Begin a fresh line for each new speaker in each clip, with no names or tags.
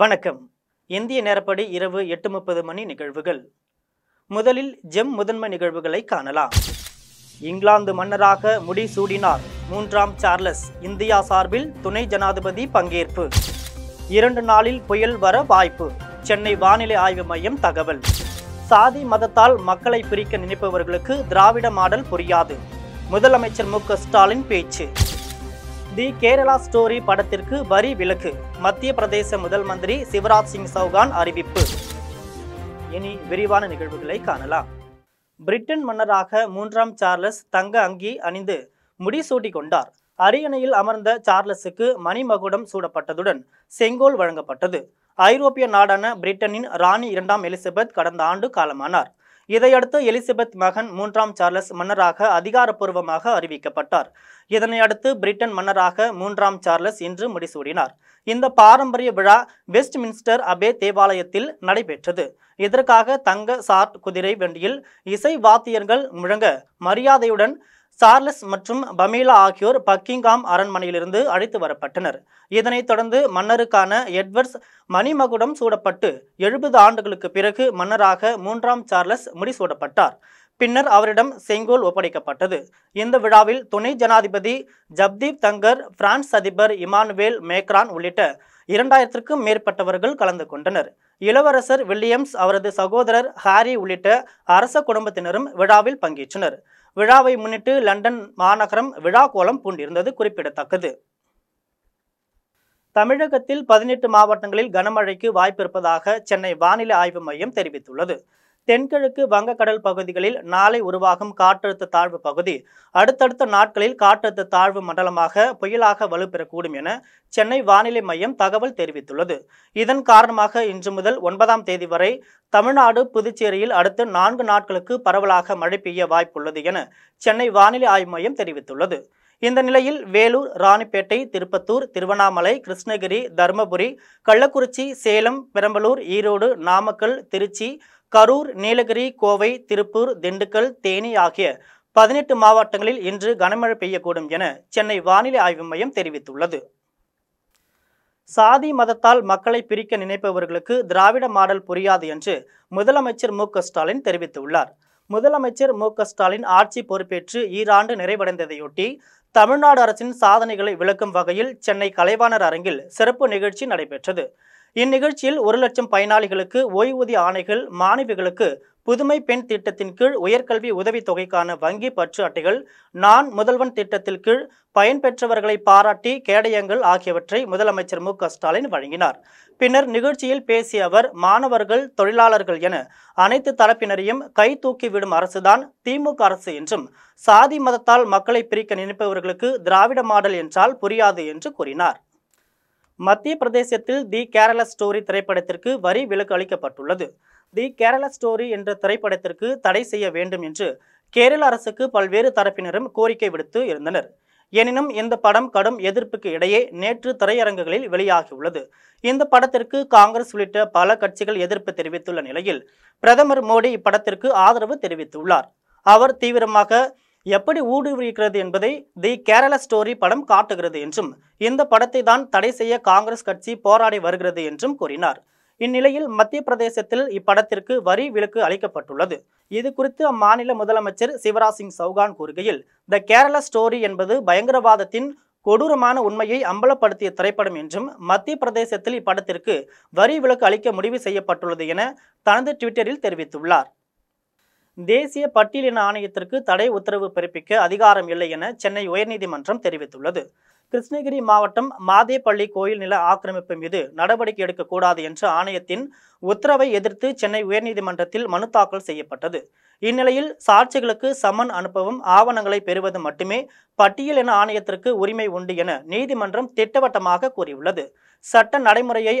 வணக்கம் இந்திய நேரப்படி இரவு எட்டு முப்பது மணி நிகழ்வுகள் முதலில் ஜெம் முதன்மை நிகழ்வுகளை காணலாம் இங்கிலாந்து மன்னராக முடிசூடினார் மூன்றாம் சார்லஸ் இந்தியா சார்பில் துணை ஜனாதிபதி பங்கேற்பு இரண்டு நாளில் புயல் வர வாய்ப்பு சென்னை வானிலை ஆய்வு மையம் தகவல் சாதி மதத்தால் மக்களை பிரிக்க நினைப்பவர்களுக்கு திராவிட மாடல் புரியாது முதலமைச்சர் மு ஸ்டாலின் பேச்சு தி கேரளா ஸ்டோரி படத்திற்கு வரி விலக்கு மத்திய பிரதேச முதல் மந்திரி சிவராஜ் சிங் சௌகான் அறிவிப்பு இனி விரிவான நிகழ்வுகளை காணலாம் பிரிட்டன் மன்னராக மூன்றாம் சார்லஸ் தங்க அங்கி அணிந்து முடிசூட்டி கொண்டார் அரியணையில் அமர்ந்த சார்லஸுக்கு மணிமகுடம் சூடப்பட்டதுடன் செங்கோல் வழங்கப்பட்டது ஐரோப்பிய நாடான பிரிட்டனின் ராணி இரண்டாம் எலிசபெத் கடந்த ஆண்டு காலமானார் இதையடுத்து எலிசபெத் மகன் மூன்றாம் சார்லஸ் மன்னராக அதிகாரப்பூர்வமாக அறிவிக்கப்பட்டார் இதனையடுத்து பிரிட்டன் மன்னராக மூன்றாம் சார்லஸ் இன்று முடிசூடினார் இந்த பாரம்பரிய விழா வெஸ்ட்மின்ஸ்டர் அபே தேவாலயத்தில் நடைபெற்றது இதற்காக தங்க சாட் குதிரை வண்டியில் இசை வாத்தியர்கள் முழங்க மரியாதையுடன் சார்லஸ் மற்றும் பமீலா ஆகியோர் பக்கிங்காம் அரண்மனையிலிருந்து அழைத்து வரப்பட்டனர் இதனைத் தொடர்ந்து மன்னருக்கான எட்வர்ட்ஸ் மணிமகுடம் சூடப்பட்டு எழுபது ஆண்டுகளுக்கு பிறகு மன்னராக மூன்றாம் சார்லஸ் முடிசூடப்பட்டார் பின்னர் அவரிடம் செங்கோல் ஒப்படைக்கப்பட்டது இந்த விழாவில் துணை ஜனாதிபதி ஜப்தீப் தங்கர் பிரான்ஸ் அதிபர் இமானுவேல் மேக்ரான் உள்ளிட்ட இரண்டாயிரத்திற்கும் மேற்பட்டவர்கள் கலந்து கொண்டனர் இளவரசர் வில்லியம்ஸ் அவரது சகோதரர் ஹாரி உள்ளிட்ட அரச குடும்பத்தினரும் விழாவில் பங்கேற்றனர் விழாவை முன்னிட்டு லண்டன் மாநகரம் விழா கோலம் பூண்டிருந்தது குறிப்பிடத்தக்கது தமிழகத்தில் பதினெட்டு மாவட்டங்களில் கனமழைக்கு வாய்ப்பு இருப்பதாக சென்னை வானிலை ஆய்வு மையம் தெரிவித்துள்ளது தென்கிழக்கு வங்கக்கடல் பகுதிகளில் நாளை உருவாகும் காற்றழுத்த தாழ்வு பகுதி அடுத்தடுத்த நாட்களில் காற்றழுத்த தாழ்வு மண்டலமாக புயலாக வலுப்பெறக்கூடும் என சென்னை வானிலை மையம் தகவல் தெரிவித்துள்ளது இதன் காரணமாக இன்று முதல் ஒன்பதாம் தேதி வரை தமிழ்நாடு புதுச்சேரியில் அடுத்த நான்கு நாட்களுக்கு பரவலாக மழை பெய்ய வாய்ப்புள்ளது என சென்னை வானிலை ஆய்வு மையம் தெரிவித்துள்ளது இந்த நிலையில் வேலூர் ராணிப்பேட்டை திருப்பத்தூர் திருவண்ணாமலை கிருஷ்ணகிரி தருமபுரி கள்ளக்குறிச்சி சேலம் பெரம்பலூர் ஈரோடு நாமக்கல் திருச்சி கரூர் நீலகிரி கோவை திருப்பூர் திண்டுக்கல் தேனி ஆகிய பதினெட்டு மாவட்டங்களில் இன்று கனமழை பெய்யக்கூடும் என சென்னை வானிலை ஆய்வு மையம் தெரிவித்துள்ளது சாதி மதத்தால் மக்களை பிரிக்க நினைப்பவர்களுக்கு திராவிட மாடல் புரியாது என்று முதலமைச்சர் மு ஸ்டாலின் தெரிவித்துள்ளார் முதலமைச்சர் மு ஸ்டாலின் ஆட்சி பொறுப்பேற்று ஈராண்டு நிறைவடைந்ததையொட்டி தமிழ்நாடு அரசின் சாதனைகளை விளக்கும் வகையில் சென்னை கலைவாணர் அரங்கில் சிறப்பு நிகழ்ச்சி நடைபெற்றது இந்நிகழ்ச்சியில் ஒரு லட்சம் பயனாளிகளுக்கு ஓய்வூதிய ஆணைகள் மாணவிகளுக்கு புதுமை பெண் திட்டத்தின் கீழ் உயர்கல்வி உதவித்தொகைக்கான வங்கி பற்று அட்டைகள் நான் முதல்வன் திட்டத்தின் கீழ் பயன்பெற்றவர்களை பாராட்டி கேடயங்கள் ஆகியவற்றை முதலமைச்சர் மு ஸ்டாலின் வழங்கினார் பின்னர் நிகழ்ச்சியில் பேசிய அவர் மாணவர்கள் தொழிலாளர்கள் என அனைத்து தரப்பினரையும் கை தூக்கிவிடும் அரசுதான் திமுக அரசு என்றும் சாதி மதத்தால் மக்களை பிரிக்க நினைப்பவர்களுக்கு திராவிட மாடல் என்றால் புரியாது என்று கூறினார் மத்திய பிரதேசத்தில் தி கேரள ஸ்டோரி திரைப்படத்திற்கு வரி விலக்கு அளிக்கப்பட்டுள்ளது தி கேரள ஸ்டோரி என்ற திரைப்படத்திற்கு தடை செய்ய வேண்டும் என்று கேரள அரசுக்கு பல்வேறு தரப்பினரும் கோரிக்கை விடுத்து இருந்தனர் எனினும் இந்த படம் கடும் எதிர்ப்புக்கு இடையே நேற்று திரையரங்குகளில் வெளியாகியுள்ளது இந்த படத்திற்கு காங்கிரஸ் உள்ளிட்ட பல கட்சிகள் எதிர்ப்பு தெரிவித்துள்ள நிலையில் பிரதமர் மோடி இப்படத்திற்கு ஆதரவு தெரிவித்துள்ளார் அவர் தீவிரமாக எப்படி ஊடுருவிருக்கிறது என்பதை தி கேரள ஸ்டோரி படம் காட்டுகிறது என்றும் இந்த படத்தை தான் தடை செய்ய காங்கிரஸ் கட்சி போராடி வருகிறது என்றும் கூறினார் இந்நிலையில் மத்திய பிரதேசத்தில் இப்படத்திற்கு வரி விலக்கு அளிக்கப்பட்டுள்ளது இது குறித்து அம்மாநில முதலமைச்சர் சிவராஜ் சிங் சௌகான் கூறுகையில் த கேரள ஸ்டோரி என்பது பயங்கரவாதத்தின் கொடூரமான உண்மையை அம்பலப்படுத்திய திரைப்படம் என்றும் மத்திய பிரதேசத்தில் இப்படத்திற்கு வரி விலக்கு அளிக்க முடிவு செய்யப்பட்டுள்ளது என தனது ட்விட்டரில் தெரிவித்துள்ளார் தேசிய பட்டியலின ஆணையத்திற்கு தடை உத்தரவு பிறப்பிக்க அதிகாரம் இல்லை என சென்னை உயர்நீதிமன்றம் தெரிவித்துள்ளது கிருஷ்ணகிரி மாவட்டம் மாதேப்பள்ளி கோயில் நில ஆக்கிரமிப்பு மீது நடவடிக்கை எடுக்கக்கூடாது என்ற ஆணையத்தின் உத்தரவை எதிர்த்து சென்னை உயர்நீதிமன்றத்தில் மனு தாக்கல் செய்யப்பட்டது இந்நிலையில் சாட்சிகளுக்கு சமன் அனுப்பவும் ஆவணங்களை பெறுவது மட்டுமே பட்டியல் என ஆணையத்திற்கு உரிமை உண்டு என நீதிமன்றம் திட்டவட்டமாக கூறியுள்ளது சட்ட நடைமுறையை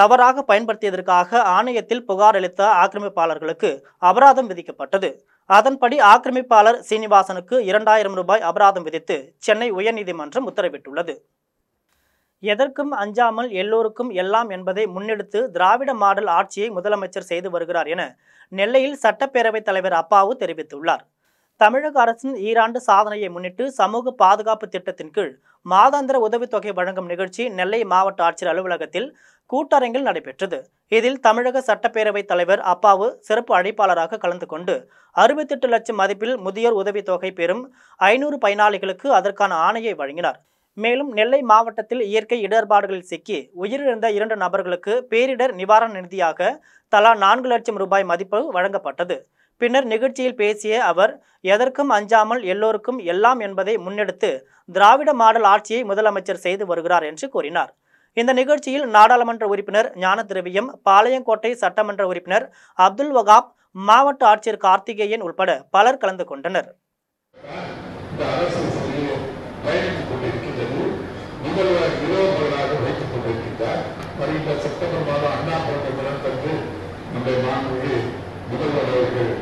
தவறாக பயன்படுத்தியதற்காக ஆணையத்தில் புகார் அளித்த ஆக்கிரமிப்பாளர்களுக்கு அபராதம் விதிக்கப்பட்டது அதன்படி ஆக்கிரமிப்பாளர் சீனிவாசனுக்கு இரண்டாயிரம் ரூபாய் அபராதம் விதித்து சென்னை உயர்நீதிமன்றம் உத்தரவிட்டுள்ளது எதற்கும் அஞ்சாமல் எல்லோருக்கும் எல்லாம் என்பதை முன்னெடுத்து திராவிட மாடல் ஆட்சியை முதலமைச்சர் செய்து வருகிறார் என நெல்லையில் சட்டப்பேரவைத் தலைவர் அப்பாவு தெரிவித்துள்ளார் தமிழக அரசின் ஈராண்டு சாதனையை முன்னிட்டு சமூக பாதுகாப்பு திட்டத்தின் கீழ் மாதாந்திர உதவித்தொகை வழங்கும் நிகழ்ச்சி நெல்லை மாவட்ட ஆட்சியர் அலுவலகத்தில் கூட்டரங்கில் நடைபெற்றது இதில் தமிழக சட்டப்பேரவைத் தலைவர் அப்பாவு சிறப்பு அழைப்பாளராக கலந்து கொண்டு அறுபத்தெட்டு லட்சம் மதிப்பில் முதியோர் உதவித்தொகை பெறும் ஐநூறு பயனாளிகளுக்கு அதற்கான ஆணையை வழங்கினார் மேலும் நெல்லை மாவட்டத்தில் இயற்கை இடர்பாடுகளில் சிக்கி உயிரிழந்த இரண்டு நபர்களுக்கு பேரிடர் நிவாரண நிதியாக தலா நான்கு லட்சம் ரூபாய் மதிப்பு வழங்கப்பட்டது பின்னர் நிகழ்ச்சியில் பேசிய அவர் எதற்கும் அஞ்சாமல் எல்லோருக்கும் எல்லாம் என்பதை முன்னெடுத்து திராவிட மாடல் ஆட்சியை முதலமைச்சர் செய்து வருகிறார் என்று கூறினார் இந்த நிகழ்ச்சியில் நாடாளுமன்ற உறுப்பினர் ஞான திரவியம் பாளையங்கோட்டை சட்டமன்ற உறுப்பினர் அப்துல் வகாப் மாவட்ட ஆட்சியர் கார்த்திகேயன் உட்பட பலர் கலந்து கொண்டனர் முதல்வர் அவர்கள்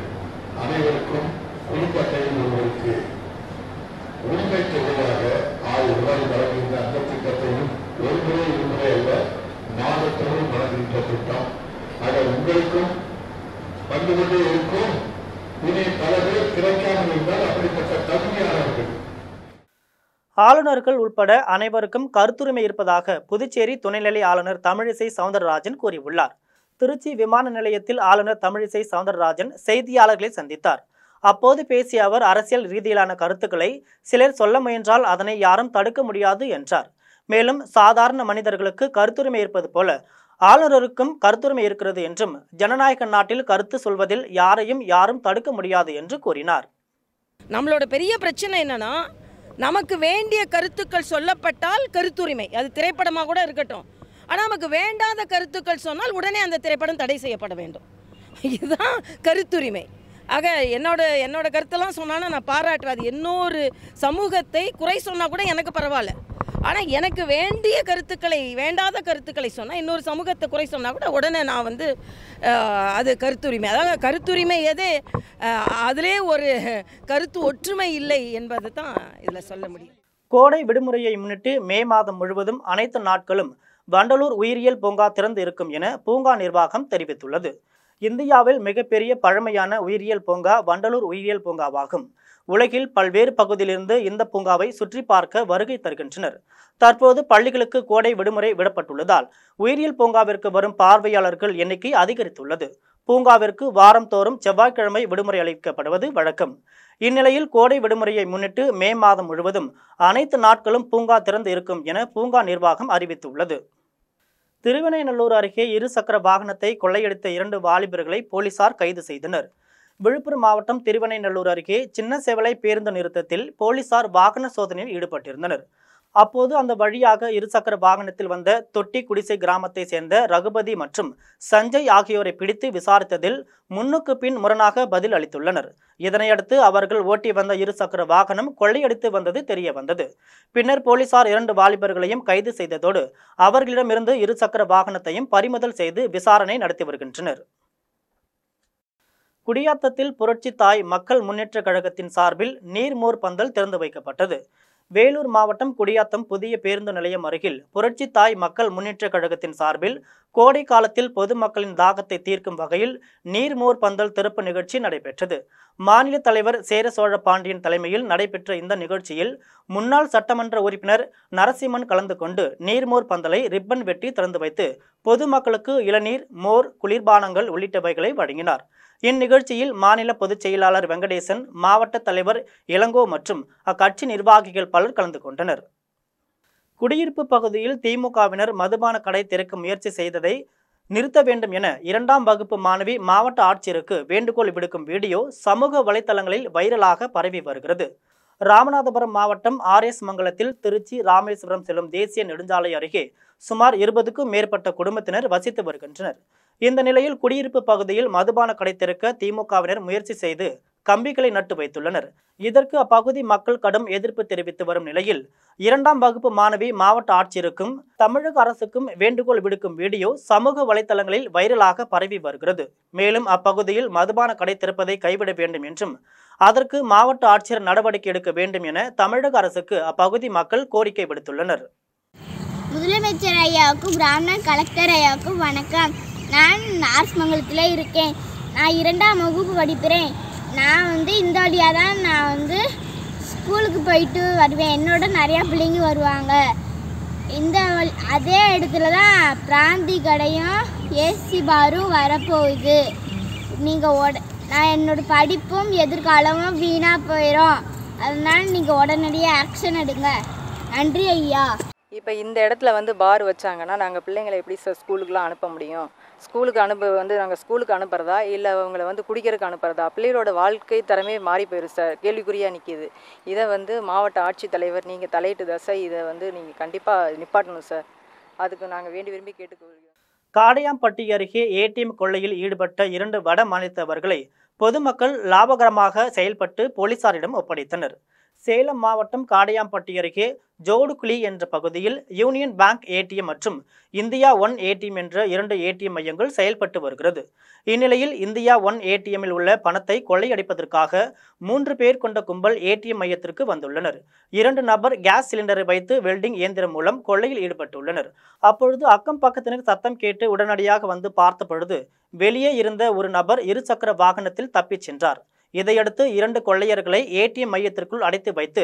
அனைவருக்கும் குடும்ப அட்டை ஒருவருக்கு உரிமை தொகையாக ஆறு ரூபாய் வழங்குகின்ற அந்த திட்டத்தையும் ஒரு முறை ஒரு முறை அல்ல மாதத்தோடு வழங்குகின்ற திட்டம் ஆக உங்களுக்கும் வந்து கொண்டே இருக்கும் இனி பல பேர் கிடைக்காமல் இருந்தால் அப்படிப்பட்ட தகுதியாளர்கள் ஆளுநர்கள் உட்பட அனைவருக்கும் கருத்துரிமை இருப்பதாக புதுச்சேரி துணைநிலை ஆளுநர் தமிழிசை சவுந்தரராஜன் கூறியுள்ளார் திருச்சி விமான நிலையத்தில் ஆளுநர் தமிழிசை சவுந்தரராஜன் செய்தியாளர்களை சந்தித்தார் அப்போது பேசிய அவர் அரசியல் ரீதியிலான கருத்துக்களை சிலர் சொல்ல முயன்றால் அதனை யாரும் தடுக்க முடியாது என்றார் மேலும் சாதாரண மனிதர்களுக்கு கருத்துரிமை இருப்பது போல ஆளுநருக்கும் கருத்துரிமை இருக்கிறது என்றும் ஜனநாயக நாட்டில் கருத்து சொல்வதில் யாரையும் யாரும் தடுக்க முடியாது என்று கூறினார் நம்மளோட பெரிய பிரச்சனை என்னன்னா நமக்கு வேண்டிய கருத்துக்கள் சொல்லப்பட்டால் கருத்துரிமை அது திரைப்படமாக கூட இருக்கட்டும் ஆனால் நமக்கு வேண்டாத கருத்துக்கள் சொன்னால் உடனே அந்த திரைப்படம் தடை செய்யப்பட வேண்டும் இதுதான் கருத்துரிமை ஆக என்னோட என்னோட கருத்தெல்லாம் சொன்னாலும் நான் பாராட்டுவேன் இன்னொரு சமூகத்தை குறை சொன்னால் கூட எனக்கு பரவாயில்ல ஆனால் எனக்கு வேண்டிய கருத்துக்களை வேண்டாத கருத்துக்களை சொன்னால் இன்னொரு சமூகத்தை குறை சொன்னால் கூட உடனே நான் வந்து அது கருத்துரிமை அதாவது கருத்துரிமை எது அதிலே ஒரு கருத்து ஒற்றுமை இல்லை என்பது தான் இதில் சொல்ல முடியும் கோடை விடுமுறையை முன்னிட்டு மே மாதம் முழுவதும் அனைத்து நாட்களும் வண்டலூர் உயிரியல் பூங்கா திறந்து இருக்கும் என பூங்கா நிர்வாகம் தெரிவித்துள்ளது இந்தியாவில் மிகப்பெரிய பழமையான உயிரியல் பூங்கா வண்டலூர் உயிரியல் பூங்காவாகும் உலகில் பல்வேறு பகுதியிலிருந்து இந்த பூங்காவை சுற்றி பார்க்க வருகை தருகின்றனர் தற்போது பள்ளிகளுக்கு கோடை விடுமுறை விடப்பட்டுள்ளதால் உயிரியல் பூங்காவிற்கு வரும் பார்வையாளர்கள் எண்ணிக்கை அதிகரித்துள்ளது பூங்காவிற்கு வாரந்தோறும் செவ்வாய்க்கிழமை விடுமுறை அளிக்கப்படுவது வழக்கம் இந்நிலையில் கோடை விடுமுறையை முன்னிட்டு மே மாதம் முழுவதும் அனைத்து நாட்களும் பூங்கா திறந்து இருக்கும் என பூங்கா நிர்வாகம் அறிவித்துள்ளது திருவினைநல்லூர் அருகே இருசக்கர வாகனத்தை கொள்ளையடித்த இரண்டு வாலிபர்களை போலீசார் கைது செய்தனர் விழுப்புரம் மாவட்டம் திருவினைநல்லூர் அருகே சின்ன சேவலை பேருந்து நிறுத்தத்தில் போலீசார் வாகன சோதனையில் ஈடுபட்டிருந்தனர் அப்போது அந்த வழியாக இருசக்கர வாகனத்தில் வந்த தொட்டி குடிசை கிராமத்தை சேர்ந்த ரகுபதி மற்றும் சஞ்சய் ஆகியோரை பிடித்து விசாரித்ததில் முன்னுக்கு பின் முரணாக பதில் அளித்துள்ளனர் இதனையடுத்து அவர்கள் ஓட்டி வந்த இருசக்கர வாகனம் கொள்ளையடித்து வந்தது தெரிய வந்தது பின்னர் போலீசார் இரண்டு வாலிபர்களையும் கைது செய்ததோடு அவர்களிடமிருந்து இருசக்கர வாகனத்தையும் பறிமுதல் செய்து விசாரணை நடத்தி வருகின்றனர் குடியாத்தத்தில் புரட்சி தாய் மக்கள் முன்னேற்ற கழகத்தின் சார்பில் நீர்மோர் பந்தல் திறந்து வைக்கப்பட்டது வேலூர் மாவட்டம் குடியாத்தம் புதிய பேருந்து நிலையம் அருகில் புரட்சி தாய் மக்கள் முன்னேற்றக் கழகத்தின் சார்பில் கோடை காலத்தில் பொதுமக்களின் தாகத்தை தீர்க்கும் வகையில் நீர்மோர் பந்தல் திறப்பு நிகழ்ச்சி நடைபெற்றது மாநில தலைவர் சேர சோழ பாண்டியன் தலைமையில் நடைபெற்ற இந்த நிகழ்ச்சியில் முன்னாள் சட்டமன்ற உறுப்பினர் நரசிம்மன் கலந்து கொண்டு நீர்மோர் பந்தலை ரிப்பன் வெட்டி திறந்து வைத்து பொதுமக்களுக்கு இளநீர் மோர் குளிர்பானங்கள் உள்ளிட்டவைகளை வழங்கினார் இந்நிகழ்ச்சியில் மாநில பொதுச் செயலாளர் வெங்கடேசன் மாவட்ட தலைவர் இளங்கோ மற்றும் அக்கட்சி நிர்வாகிகள் பலர் கலந்து கொண்டனர் குடியிருப்பு பகுதியில் திமுகவினர் மதுபான கடை திறக்க முயற்சி செய்ததை நிறுத்த வேண்டும் என இரண்டாம் வகுப்பு மாணவி மாவட்ட ஆட்சியருக்கு வேண்டுகோள் விடுக்கும் வீடியோ சமூக வலைதளங்களில் வைரலாக பரவி வருகிறது ராமநாதபுரம் மாவட்டம் ஆர் எஸ் மங்கலத்தில் திருச்சி ராமேஸ்வரம் செல்லும் தேசிய நெடுஞ்சாலை அருகே சுமார் இருபதுக்கும் மேற்பட்ட குடும்பத்தினர் வசித்து வருகின்றனர் இந்த நிலையில் குடியிருப்பு பகுதியில் மதுபான கடை திறக்க திமுகவினர் முயற்சி செய்து கம்பிகளை நட்டு வைத்துள்ளனர் இதற்கு அப்பகுதி மக்கள் கடும் எதிர்ப்பு தெரிவித்து வரும் நிலையில் இரண்டாம் வகுப்பு மாணவி மாவட்ட ஆட்சியருக்கும் தமிழக அரசுக்கும் வேண்டுகோள் விடுக்கும் வீடியோ சமூக வலைதளங்களில் வைரலாக பரவி வருகிறது மேலும் அப்பகுதியில் மதுபான கடை திறப்பதை கைவிட வேண்டும் என்றும் அதற்கு மாவட்ட ஆட்சியர் நடவடிக்கை எடுக்க வேண்டும் என தமிழக அரசுக்கு அப்பகுதி மக்கள் கோரிக்கை விடுத்துள்ளனர் முதலமைச்சர் ஐயாவுக்கும் பிராமணர் கலெக்டர் ஐயாவுக்கும் வணக்கம் நான் நார்ஸ்மங்கலத்தில் இருக்கேன் நான் இரண்டாம் வகுப்பு படிப்பிறேன் நான் வந்து இந்த வழியாக தான் நான் வந்து ஸ்கூலுக்கு போயிட்டு வருவேன் என்னோட நிறையா பிள்ளைங்க வருவாங்க இந்த அதே இடத்துல தான் பிராந்தி கடையும் ஏசி பாரும் வரப்போகுது நீங்கள் உட நான் என்னோட படிப்பும் எதிர்காலமும் வீணாக போயிடும் அதனால் நீங்கள் உடனடியாக ஆக்ஷன் எடுங்க நன்றி ஐயா இப்போ இந்த இடத்துல வந்து பார் வச்சாங்கன்னா நாங்கள் பிள்ளைங்களை எப்படி ஸ்கூலுக்குலாம் அனுப்ப முடியும் ஸ்கூலுக்கு அனுப்ப வந்து நாங்கள் ஸ்கூலுக்கு அனுப்புகிறதா இல்லை அவங்கள வந்து குடிக்கிறதுக்கு அனுப்புகிறதா பிள்ளைகளோட வாழ்க்கை தரமே மாறி போயிடும் சார் கேள்விக்குறியாக நிற்கிது இதை வந்து மாவட்ட ஆட்சித்தலைவர் நீங்கள் தலையிட்டு தசை இதை வந்து நீங்கள் கண்டிப்பாக நிப்பாட்டணும் சார் அதுக்கு நாங்கள் வேண்டி விரும்பி கேட்டுக்கொள்கிறோம் காடையாம்பட்டி அருகே ஏடிஎம் கொள்ளையில் ஈடுபட்ட இரண்டு வட மாநிலத்தவர்களை பொதுமக்கள் லாபகரமாக செயல்பட்டு போலீசாரிடம் ஒப்படைத்தனர் சேலம் மாவட்டம் காடையாம்பட்டி அருகே ஜோடுகுழி என்ற பகுதியில் யூனியன் பேங்க் ஏடிஎம் மற்றும் இந்தியா ஒன் ஏடிஎம் என்ற இரண்டு ஏடிஎம் மையங்கள் செயல்பட்டு வருகிறது இந்நிலையில் இந்தியா ஒன் ஏடிஎம்மில் உள்ள பணத்தை கொள்ளையடிப்பதற்காக மூன்று பேர் கொண்ட கும்பல் ஏடிஎம் மையத்திற்கு வந்துள்ளனர் இரண்டு நபர் கேஸ் சிலிண்டரை வைத்து வெல்டிங் இயந்திரம் மூலம் கொள்ளையில் ஈடுபட்டுள்ளனர் அப்பொழுது அக்கம் பக்கத்தினர் சத்தம் கேட்டு உடனடியாக வந்து பார்த்த பொழுது வெளியே இருந்த ஒரு நபர் இருசக்கர வாகனத்தில் தப்பிச் சென்றார் இதையடுத்து இரண்டு கொள்ளையர்களை ஏடிஎம் மையத்திற்குள் அடைத்து வைத்து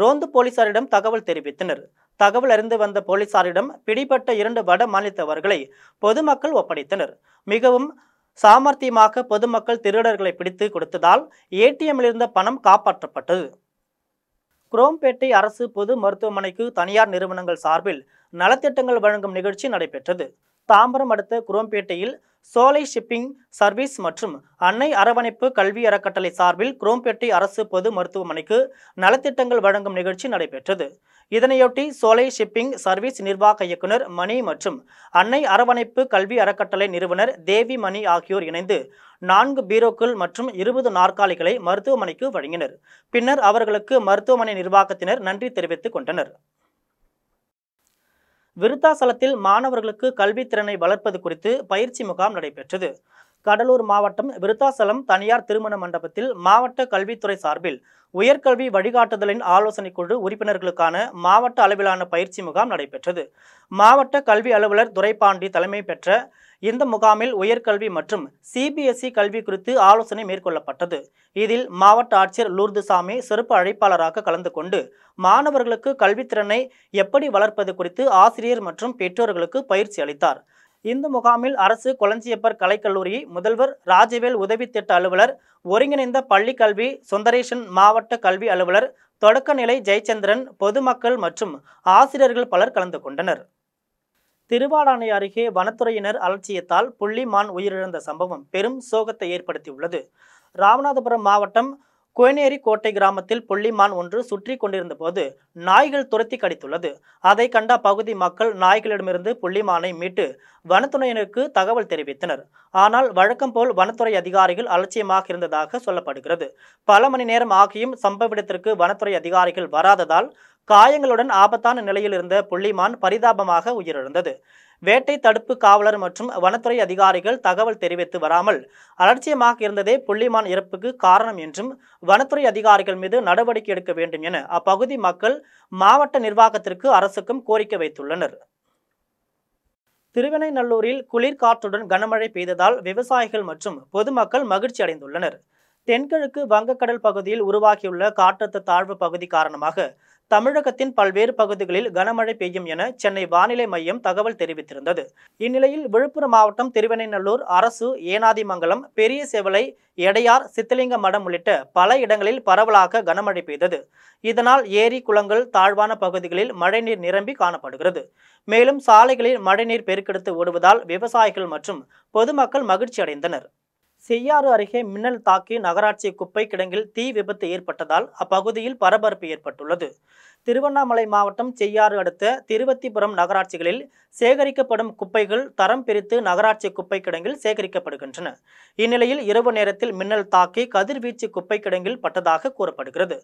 ரோந்து போலீசாரிடம் தகவல் தெரிவித்தனர் தகவல் அறிந்து வந்த போலீசாரிடம் பிடிபட்ட இரண்டு வட மாநிலத்தவர்களை பொதுமக்கள் ஒப்படைத்தனர் மிகவும் சாமர்த்தியமாக பொதுமக்கள் திருடர்களை பிடித்து கொடுத்ததால் ஏடிஎம்மில் இருந்த பணம் காப்பாற்றப்பட்டது குரோம்பேட்டை அரசு பொது மருத்துவமனைக்கு தனியார் நிறுவனங்கள் சார்பில் நலத்திட்டங்கள் வழங்கும் நிகழ்ச்சி நடைபெற்றது தாம்பரம் அடுத்த குரோம்பேட்டையில் சோலை ஷிப்பிங் சர்வீஸ் மற்றும் அன்னை அரவணைப்பு கல்வி அறக்கட்டளை சார்பில் குரோம்பேட்டை அரசு பொது மருத்துவமனைக்கு நலத்திட்டங்கள் வழங்கும் நிகழ்ச்சி நடைபெற்றது இதனையொட்டி சோலை ஷிப்பிங் சர்வீஸ் நிர்வாக இயக்குநர் மணி மற்றும் அன்னை அரவணைப்பு கல்வி அறக்கட்டளை நிறுவனர் தேவி மணி ஆகியோர் இணைந்து நான்கு பீரோக்கள் மற்றும் இருபது நாற்காலிகளை மருத்துவமனைக்கு வழங்கினர் பின்னர் அவர்களுக்கு மருத்துவமனை நிர்வாகத்தினர் நன்றி தெரிவித்துக் கொண்டனர் விருத்தாசலத்தில் மாணவர்களுக்கு கல்வித்திறனை வளர்ப்பது குறித்து பயிற்சி முகாம் நடைபெற்றது கடலூர் மாவட்டம் விருத்தாசலம் தனியார் திருமண மண்டபத்தில் மாவட்ட கல்வித்துறை சார்பில் உயர்கல்வி வழிகாட்டுதலின் ஆலோசனை குழு உறுப்பினர்களுக்கான மாவட்ட அளவிலான பயிற்சி முகாம் நடைபெற்றது மாவட்ட கல்வி அலுவலர் துரைபாண்டி தலைமை பெற்ற இந்த முகாமில் உயர்கல்வி மற்றும் சிபிஎஸ்இ கல்வி குறித்து ஆலோசனை மேற்கொள்ளப்பட்டது இதில் மாவட்ட ஆட்சியர் லூர்துசாமி சிறப்பு அழைப்பாளராக கலந்து கொண்டு மாணவர்களுக்கு கல்வித்திறனை எப்படி வளர்ப்பது குறித்து ஆசிரியர் மற்றும் பெற்றோர்களுக்கு பயிற்சி அளித்தார் இந்த முகாமில் அரசு கொளஞ்சியப்பர் கலைக்கல்லூரி முதல்வர் ராஜவேல் உதவி திட்ட அலுவலர் ஒருங்கிணைந்த பள்ளி கல்வி சுந்தரேஷன் மாவட்ட கல்வி அலுவலர் தொடக்கநிலை ஜெயச்சந்திரன் பொதுமக்கள் மற்றும் ஆசிரியர்கள் பலர் கலந்து கொண்டனர் திருவாடானை அருகே வனத்துறையினர் அலட்சியத்தால் புள்ளி மான் உயிரிழந்த சம்பவம் பெரும் சோகத்தை ஏற்படுத்தியுள்ளது ராமநாதபுரம் மாவட்டம் கோனேரி கோட்டை கிராமத்தில் புள்ளிமான் ஒன்று சுற்றி கொண்டிருந்த போது நாய்கள் துரத்தி கடித்துள்ளது அதை கண்ட பகுதி மக்கள் நாய்களிடமிருந்து புள்ளிமானை மீட்டு வனத்துறையினருக்கு தகவல் தெரிவித்தனர் ஆனால் வழக்கம் போல் வனத்துறை அதிகாரிகள் அலட்சியமாக இருந்ததாக சொல்லப்படுகிறது பல மணி நேரம் ஆகியும் சம்பவ இடத்திற்கு வனத்துறை அதிகாரிகள் வராததால் காயங்களுடன் ஆபத்தான நிலையில் இருந்த புள்ளிமான் பரிதாபமாக உயிரிழந்தது வேட்டை தடுப்பு காவலர் மற்றும் வனத்துறை அதிகாரிகள் தகவல் தெரிவித்து வராமல் அலட்சியமாக இருந்ததே புள்ளிமான் இறப்புக்கு காரணம் என்றும் வனத்துறை அதிகாரிகள் மீது நடவடிக்கை எடுக்க வேண்டும் என அப்பகுதி மக்கள் மாவட்ட நிர்வாகத்திற்கு அரசுக்கும் கோரிக்கை வைத்துள்ளனர் திருவினைநல்லூரில் குளிர்காற்றுடன் கனமழை பெய்ததால் விவசாயிகள் மற்றும் பொதுமக்கள் மகிழ்ச்சி அடைந்துள்ளனர் தென்கிழக்கு வங்கக்கடல் பகுதியில் உருவாகியுள்ள காற்றழுத்த தாழ்வு பகுதி காரணமாக தமிழகத்தின் பல்வேறு பகுதிகளில் கனமழை பெய்யும் என சென்னை வானிலை மையம் தகவல் தெரிவித்திருந்தது இந்நிலையில் விழுப்புரம் மாவட்டம் திருவெண்ணநல்லூர் அரசு ஏனாதிமங்கலம் பெரிய செவலை எடையார் சித்தலிங்க மடம் உள்ளிட்ட பல இடங்களில் பரவலாக கனமழை பெய்தது இதனால் ஏரி குளங்கள் தாழ்வான பகுதிகளில் மழைநீர் நிரம்பி காணப்படுகிறது மேலும் சாலைகளில் மழைநீர் பெருக்கெடுத்து ஓடுவதால் விவசாயிகள் மற்றும் பொதுமக்கள் மகிழ்ச்சி அடைந்தனர் செய்யாறு அருகே மின்னல் தாக்கி நகராட்சி குப்பை கிடங்கில் தீ விபத்து ஏற்பட்டதால் அப்பகுதியில் பரபரப்பு ஏற்பட்டுள்ளது திருவண்ணாமலை மாவட்டம் செய்யாறு அடுத்த திருவத்திபுரம் நகராட்சிகளில் சேகரிக்கப்படும் குப்பைகள் தரம் பிரித்து நகராட்சி குப்பை கிடங்கில் சேகரிக்கப்படுகின்றன இந்நிலையில் இரவு நேரத்தில் மின்னல் தாக்கி கதிர்வீச்சு குப்பை கிடங்கில் பட்டதாக கூறப்படுகிறது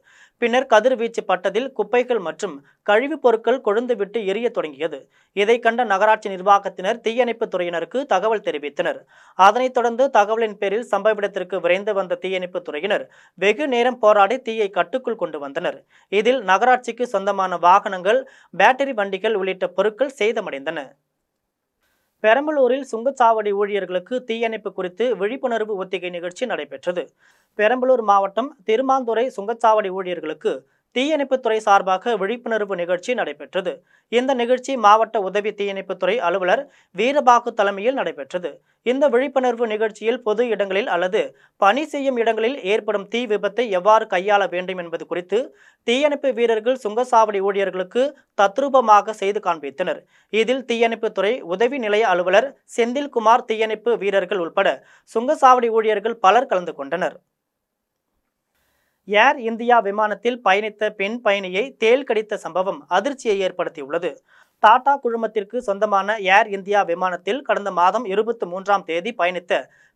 பின்னர் கதிர்வீச்சு பட்டதில் குப்பைகள் மற்றும் கழிவுப் பொருட்கள் கொழுந்துவிட்டு எரிய தொடங்கியது இதை கண்ட நகராட்சி நிர்வாகத்தினர் தீயணைப்பு துறையினருக்கு தகவல் தெரிவித்தனர் அதனைத் தொடர்ந்து தகவலின் பேரில் சம்பவ இடத்திற்கு விரைந்து வந்த தீயணைப்பு துறையினர் வெகு நேரம் போராடி தீயை கட்டுக்குள் கொண்டு வந்தனர் இதில் நகராட்சிக்கு சொந்தமான வாகனங்கள் பேட்டரி வண்டிகள் உள்ளிட்ட பொருட்கள் சேதமடைந்தன பெரம்பலூரில் சுங்கச்சாவடி ஊழியர்களுக்கு தீயணைப்பு குறித்து விழிப்புணர்வு ஒத்திகை நிகழ்ச்சி நடைபெற்றது பெரம்பலூர் மாவட்டம் திருமாந்துறை சுங்கச்சாவடி ஊழியர்களுக்கு தீயணைப்புத்துறை சார்பாக விழிப்புணர்வு நிகழ்ச்சி நடைபெற்றது இந்த நிகழ்ச்சி மாவட்ட உதவி தீயணைப்புத்துறை அலுவலர் வீரபாகு தலைமையில் நடைபெற்றது இந்த விழிப்புணர்வு நிகழ்ச்சியில் பொது இடங்களில் அல்லது பணி செய்யும் இடங்களில் ஏற்படும் தீ விபத்தை எவ்வாறு கையாள வேண்டும் என்பது குறித்து தீயணைப்பு வீரர்கள் சுங்கசாவடி ஊழியர்களுக்கு தத்ரூபமாக செய்து காண்பித்தனர் இதில் தீயணைப்புத்துறை உதவி நிலைய அலுவலர் செந்தில்குமார் தீயணைப்பு வீரர்கள் உட்பட சுங்கசாவடி ஊழியர்கள் பலர் கலந்து கொண்டனர் ஏர் இந்தியா விமானத்தில் பயணித்த பெண் பயணியை தேல் கடித்த சம்பவம் அதிர்ச்சியை ஏற்படுத்தியுள்ளது டாடா குழுமத்திற்கு சொந்தமான ஏர் இந்தியா விமானத்தில் கடந்த மாதம் இருபத்தி மூன்றாம் தேதி பயணித்த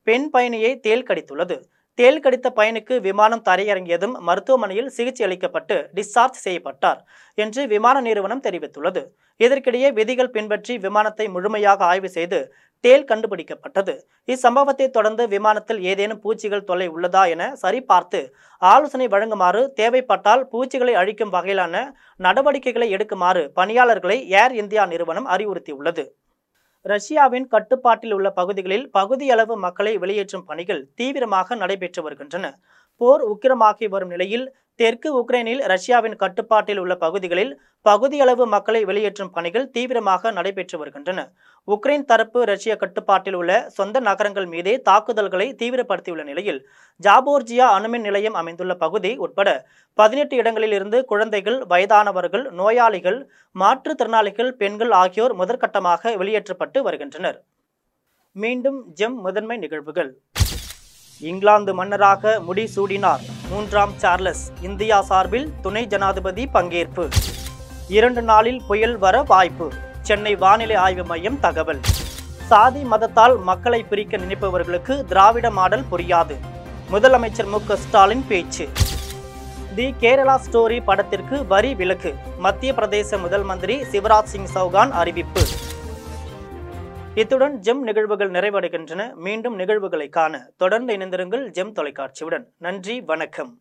பெண் பயணியை தேல் கடித்துள்ளது தேல் கடித்த பயணிக்கு விமானம் தரையிறங்கியதும் மருத்துவமனையில் சிகிச்சை அளிக்கப்பட்டு டிஸ்சார்ஜ் செய்யப்பட்டார் என்று விமான நிறுவனம் தெரிவித்துள்ளது இதற்கிடையே விதிகள் பின்பற்றி விமானத்தை முழுமையாக ஆய்வு செய்து தேல் கண்டுபிடிக்கப்பட்டது இச்சம்பவத்தை தொடர்ந்து விமானத்தில் ஏதேனும் பூச்சிகள் தொல்லை உள்ளதா என சரிபார்த்து ஆலோசனை வழங்குமாறு தேவைப்பட்டால் பூச்சிகளை அழிக்கும் வகையிலான நடவடிக்கைகளை எடுக்குமாறு பணியாளர்களை ஏர் இந்தியா நிறுவனம் அறிவுறுத்தியுள்ளது ரஷ்யாவின் கட்டுப்பாட்டில் உள்ள பகுதிகளில் பகுதியளவு மக்களை வெளியேற்றும் பணிகள் தீவிரமாக நடைபெற்று வருகின்றன போர் உக்கிரமாகி வரும் நிலையில் தெற்கு உக்ரைனில் ரஷ்யாவின் கட்டுப்பாட்டில் உள்ள பகுதிகளில் பகுதியளவு மக்களை வெளியேற்றும் பணிகள் தீவிரமாக நடைபெற்று வருகின்றன உக்ரைன் தரப்பு ரஷ்ய கட்டுப்பாட்டில் உள்ள சொந்த நகரங்கள் மீதே தாக்குதல்களை தீவிரப்படுத்தியுள்ள நிலையில் ஜாபோர்ஜியா அணுமின் நிலையம் அமைந்துள்ள பகுதி உட்பட பதினெட்டு இடங்களில் இருந்து குழந்தைகள் வயதானவர்கள் நோயாளிகள் மாற்றுத்திறனாளிகள் பெண்கள் ஆகியோர் முதற்கட்டமாக வெளியேற்றப்பட்டு வருகின்றனர் மீண்டும் ஜெம் முதன்மை நிகழ்வுகள் இங்கிலாந்து மன்னராக முடிசூடினார் மூன்றாம் சார்லஸ் இந்தியா சார்பில் துணை ஜனாதிபதி பங்கேற்பு இரண்டு நாளில் புயல் வர வாய்ப்பு சென்னை வானிலை ஆய்வு மையம் தகவல் சாதி மதத்தால் மக்களை பிரிக்க நினைப்பவர்களுக்கு திராவிட மாடல் புரியாது முதலமைச்சர் மு ஸ்டாலின் பேச்சு தி கேரளா ஸ்டோரி படத்திற்கு வரி விலக்கு மத்திய பிரதேச முதல் மந்திரி சிவராஜ் சிங் சௌகான் அறிவிப்பு இத்துடன் ஜெம் நிகழ்வுகள் நிறைவடைகின்றன மீண்டும் நிகழ்வுகளை காண தொடர்ந்து இணைந்திருங்கள் ஜெம் தொலைக்காட்சியுடன் நன்றி வணக்கம்